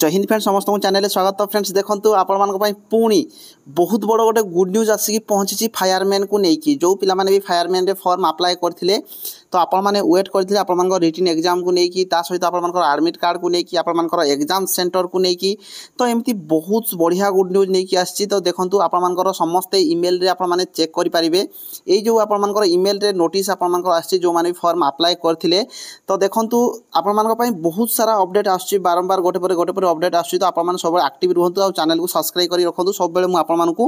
জয় Hind friend ସମସ୍ତଙ୍କୁ ଚ୍ୟାନେଲରେ ସ୍ୱାଗତ ଫ୍ରେଣ୍ଡସ୍ ଦେଖନ୍ତୁ ଆପଣମାନଙ୍କ ପାଇଁ ପୁଣି ବହୁତ ବଡ଼ ଗୋଟେ ଗୁଡ୍ ନ୍ୟୁଜ୍ ଆସିକି ପହଞ୍ଚିଛି ଫାୟାରମ୍ୟାନ୍କୁ ନେଇକି ଯେଉଁ ପିଲାମାନେ ବି ଫାୟାରମ୍ୟାନ୍ରେ ଫର୍ମ ଆପ୍ଲାଏ କରିଥିଲେ ତ ଆପଣମାନେ ୱେଟ୍ କରିଥିଲେ ଆପଣମାନଙ୍କର ରିଟିନ୍ ଏକ୍ଜାମ୍କୁ ନେଇକି ତା ସହିତ ଆପଣମାନଙ୍କର ଆଡ଼ମିଟ୍ କାର୍ଡ଼କୁ ନେଇକି ଆପଣମାନଙ୍କର ଏକ୍ଜାମ୍ ସେଣ୍ଟରକୁ ନେଇକି ତ ଏମିତି ବହୁତ ବଢ଼ିଆ ଗୁଡ଼୍ ନ୍ୟୁଜ୍ ନେଇକି ଆସିଛି ତ ଦେଖନ୍ତୁ ଆପଣମାନଙ୍କର ସମସ୍ତେ ଇମେଲ୍ରେ ଆପଣମାନେ ଚେକ୍ କରିପାରିବେ ଏଇ ଯେଉଁ ଆପଣମାନଙ୍କର ଇମେଲ୍ରେ ନୋଟିସ୍ ଆପଣମାନଙ୍କର ଆସିଛି ଯେଉଁମାନେ ବି ଫର୍ମ ଆପ୍ଲାଏ କରିଥିଲେ ତ ଦେଖନ୍ତୁ ଆପଣମାନଙ୍କ ପାଇଁ ବହୁତ ସାରା ଅପଡ଼େଟ୍ ଆସୁଛି ବାରମ୍ବାର ଗୋଟେ ପରେ ଗୋଟେ ପରେ ଅପଡ଼େଟ୍ ଆସୁଛି ତ ଆପଣମାନେ ସବୁବେଳେ ଆକ୍ଟିଭ୍ ରୁହନ୍ତୁ ଆଉ ଚ୍ୟାନେଲ୍କୁ ସବସ୍କ୍ରାଇବ୍ କରି ରଖନ୍ତୁ ସବୁବେଳେ ମୁଁ ଆପଣମାନଙ୍କୁ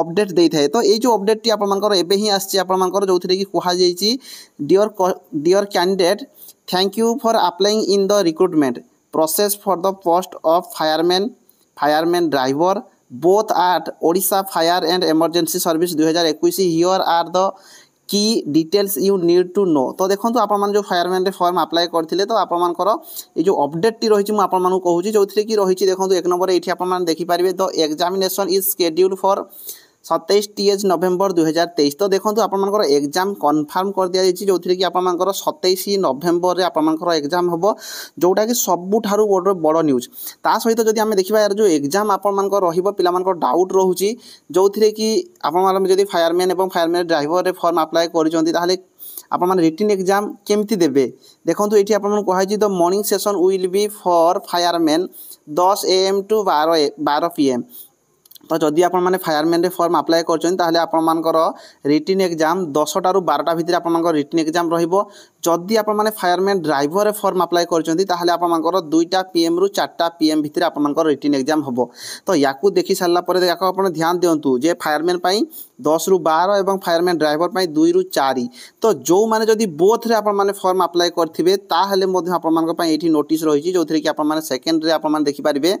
ଅପଡ଼େଟ୍ ଦେଇଥାଏ ତ ଏଇ ଯେଉଁ ଅପଡ଼େଟ୍ଟି ଆପଣମାନଙ୍କର ଏବେ ହିଁ ଆସିଛି ଆପଣମାନଙ୍କର ଯେଉଁଥିରେ କି କୁହାଯାଇଛି dear dear candidate, thank you for applying in the recruitment process for the post of fireman, fireman driver, both at Odisha Fire and Emergency Service 2021. Here are the কি details you need to know তো দেখুন আপনার যে fireman form apply করলে তো আপনার এই যে অপডেটটি রয়েছে মু আপনার কুচি যে কি রয়েছে দেখুন এক নম্বরে এটি আপনার দেখিপারে the examination is schedule for ସତେଇଶ ଟି ଏଚ୍ ନଭେମ୍ବର ଦୁଇହଜାର ତେଇଶ ତ ଦେଖନ୍ତୁ ଆପଣମାନଙ୍କର ଏକ୍ଜାମ୍ କନଫର୍ମ କରିଦିଆଯାଇଛି ଯେଉଁଥିରେ କି ଆପଣମାନଙ୍କର ସତେଇଶ ନଭେମ୍ବରରେ ଆପଣମାନଙ୍କର ଏକ୍ଜାମ୍ ହେବ ଯେଉଁଟାକି ସବୁଠାରୁ ଗୋଟେ ବଡ଼ ନ୍ୟୁଜ୍ ତା ସହିତ ଯଦି ଆମେ ଦେଖିବା ଏହାର ଯେଉଁ ଏକ୍ଜାମ୍ ଆପଣମାନଙ୍କର ରହିବ ପିଲାମାନଙ୍କର ଡାଉଟ୍ ରହୁଛି ଯେଉଁଥିରେ କି ଆପଣମାନେ ଯଦି ଫାୟାରମ୍ୟାନ୍ ଏବଂ ଫାୟାରମ୍ୟାନ୍ ଡ୍ରାଇଭରରେ ଫର୍ମ ଆପ୍ଲାଏ କରିଛନ୍ତି ତାହେଲେ আপনার রিটিন এক্সাম কেমতি দেবে দেখুন এটি আপনার কুহাইছি the morning session will be for fireman দশ এ এম টু বার বার পি এম ତ ଯଦି ଆପଣମାନେ ଫାୟାରମ୍ୟାନ୍ରେ ଫର୍ମ ଆପ୍ଲାଏ କରୁଛନ୍ତି ତାହେଲେ ଆପଣମାନଙ୍କର ରିଟିନ୍ ଏକ୍ଜାମ୍ ଦଶଟାରୁ ବାରଟା ଭିତରେ ଆପଣମାନଙ୍କର ରିଟିନ୍ ଏକ୍ଜାମ୍ ରହିବ ଯଦି ଆପଣମାନେ ଫାୟାରମ୍ୟାନ୍ ଡ୍ରାଇଭର୍ରେ ଫର୍ମ ଆପ୍ଲାଏ କରୁଛନ୍ତି ତାହେଲେ ଆପଣମାନଙ୍କର ଦୁଇଟା ପିଏମ୍ରୁ ଚାରିଟା ପିଏମ୍ ଭିତରେ ଆପଣମାନଙ୍କର ରିଟିନ୍ ଏକ୍ଜାମ୍ ହେବ ତ ୟାକୁ ଦେଖି ସାରିଲା ପରେ ୟାକୁ ଆପଣ ଧ୍ୟାନ ଦିଅନ୍ତୁ ଯେ ଫାୟାରମ୍ୟାନ୍ ପାଇଁ ଦଶରୁ ବାର ଏବଂ ଫାୟାରମ୍ୟାନ୍ ଡ୍ରାଇଭର ପାଇଁ ଦୁଇରୁ ଚାରି ତ ଯେଉଁମାନେ ଯଦି ବୋଥ୍ରେ ଆପଣମାନେ ଫର୍ମ ଆପ୍ଲାଏ କରିଥିବେ ତାହେଲେ ମଧ୍ୟ ଆପଣମାନଙ୍କ ପାଇଁ ଏଠି ନୋଟିସ୍ ରହିଛି ଯେଉଁଥିରେ କି ଆପଣମାନେ ସେକେଣ୍ଡରେ ଆପଣମାନେ ଦେଖିପାରିବେ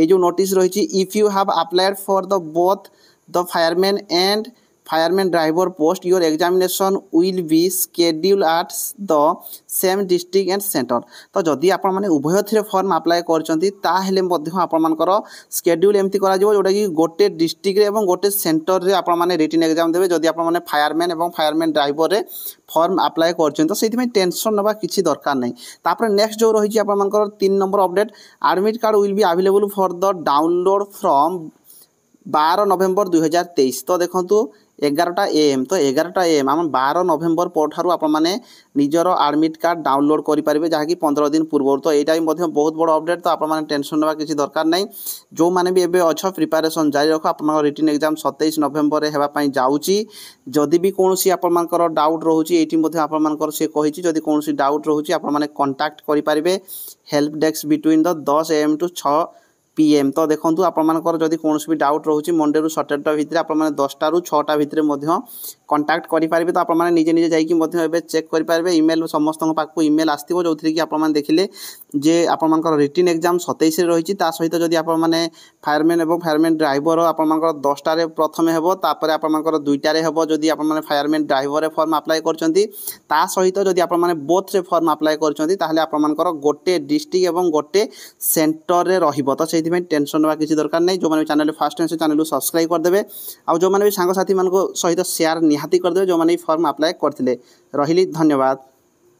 ଏଇ ଯେଉଁ ନୋଟିସ୍ ରହିଛି if you have applied for the both the fireman and fireman driver post your examination will be scheduled at the same district and center ତ ଯଦି ଆପଣମାନେ ଉଭୟଥିରେ ଫର୍ମ ଆପ୍ଲାଏ କରିଛନ୍ତି ତାହେଲେ ମଧ୍ୟ ଆପଣମାନଙ୍କର ସ୍କେଡ୍ୟୁଲ୍ ଏମିତି କରାଯିବ ଯେଉଁଟାକି ଗୋଟେ ଡିଷ୍ଟ୍ରିକ୍ଟରେ ଏବଂ ଗୋଟେ ସେଣ୍ଟରରେ ଆପଣମାନେ ରିଟିନ୍ ଏକ୍ଜାମ୍ ଦେବେ ଯଦି ଆପଣମାନେ ଫାୟାରମ୍ୟାନ୍ ଏବଂ ଫାୟାରମ୍ୟାନ୍ ଡ୍ରାଇଭରରେ ଫର୍ମ ଆପ୍ଲାଏ କରିଛନ୍ତି ତ ସେଥିପାଇଁ ଟେନସନ୍ ନେବା କିଛି ଦରକାର ନାହିଁ ତାପରେ ନେକ୍ସଟ ଯେଉଁ ରହିଛି ଆପଣମାନଙ୍କର ତିନି number update admit card will be available for the download from বার নভেম্বর দুই হাজার তেইশ তো দেখন্তু এগারোটা এএম তো এগারোটা এএম আমার বার নভেম্বর পরঠার আপনার নিজের আডমিট কার্ড ডাউনলোড করে পারবে যা কি পনেরো দিন পূর্ব তো এইটা মধ্যে বহুত বড় অপডেট তো আপনার টেনশন নেওয়া কিছু দরকার নাই যে এবে অছ প্রিপারেসন জারি রখ আপনার রিটিন এক্সাম সতেইশ নভেম্বর হওয়া যাচ্ছি যদি বি কৌশি আপনার ডাউট রয়েছে এইটি মধ্যে আপনার সে কী যদি কৌশি ডাউট রয়েছে আপনার কন্টাক্ট করে পারবে হেল্প ডেস্ক বিটুইন দ দশ এএম টু ছ ପିଏମ୍ ତ ଦେଖନ୍ତୁ ଆପଣମାନଙ୍କର ଯଦି କୌଣସି ବି ଡାଉଟ୍ ରହୁଛି ମଣ୍ଡେରୁ ସଟରଟା ଭିତରେ ଆପଣମାନେ ଦଶଟାରୁ ଛଅଟା ଭିତରେ ମଧ୍ୟ କଣ୍ଟାକ୍ଟ କରିପାରିବେ ତ ଆପଣମାନେ ନିଜେ ନିଜେ ଯାଇକି ମଧ୍ୟ ଏବେ ଚେକ୍ କରିପାରିବେ ଇମେଲ୍ ସମସ୍ତଙ୍କ ପାଖକୁ ଇମେଲ୍ ଆସିଥିବ ଯେଉଁଥିରେ କି ଆପଣମାନେ ଦେଖିଲେ ଯେ ଆପଣମାନଙ୍କର ରିଟିନ୍ ଏକ୍ଜାମ୍ ସତେଇଶରେ ରହିଛି ତା ସହିତ ଯଦି ଆପଣମାନେ ଫାୟାରମ୍ୟାନ୍ ଏବଂ ଫାୟାରମ୍ୟାନ୍ ଡ୍ରାଇଭର ଆପଣମାନଙ୍କର ଦଶଟାରେ ପ୍ରଥମେ ହେବ ତାପରେ ଆପଣମାନଙ୍କର ଦୁଇଟାରେ ହେବ ଯଦି ଆପଣମାନେ ଫାୟାରମ୍ୟାନ୍ ଡ୍ରାଇଭରରେ ଫର୍ମ ଆପ୍ଲାଏ କରିଛନ୍ତି ତା ସହିତ ଯଦି ଆପଣମାନେ ବୋଥ୍ରେ ଫର୍ମ ଆପ୍ଲାଏ କରିଛନ୍ତି ତାହେଲେ ଆପଣମାନଙ୍କର ଗୋଟେ ଡିଷ୍ଟ୍ରିକ୍ଟ ଏବଂ ଗୋଟେ ସେଣ୍ଟରରେ ରହିବ ତ ସେଇଥିପାଇଁ ସେଥିପାଇଁ ଟେନସନ୍ ବା କିଛି ଦରକାର ନାହିଁ ଯେଉଁମାନେ ବି ଚ୍ୟାନେଲ୍ ଫାର୍ଷ୍ଟ ଟାଇମ୍ ସେ ଚ୍ୟାନେଲ୍କୁ ସବସ୍କ୍ରାଇବ୍ କରିଦେବେ ଆଉ ଯେଉଁମାନେ ବି ସାଙ୍ଗସାଥିମାନଙ୍କ ସହିତ ସେୟାର ନିହାତି କରିଦେବେ ଯେଉଁମାନେ ଏଇ ଫର୍ମ ଆପ୍ଲାଏ କରିଥିଲେ ରହିଲି ଧନ୍ୟବାଦ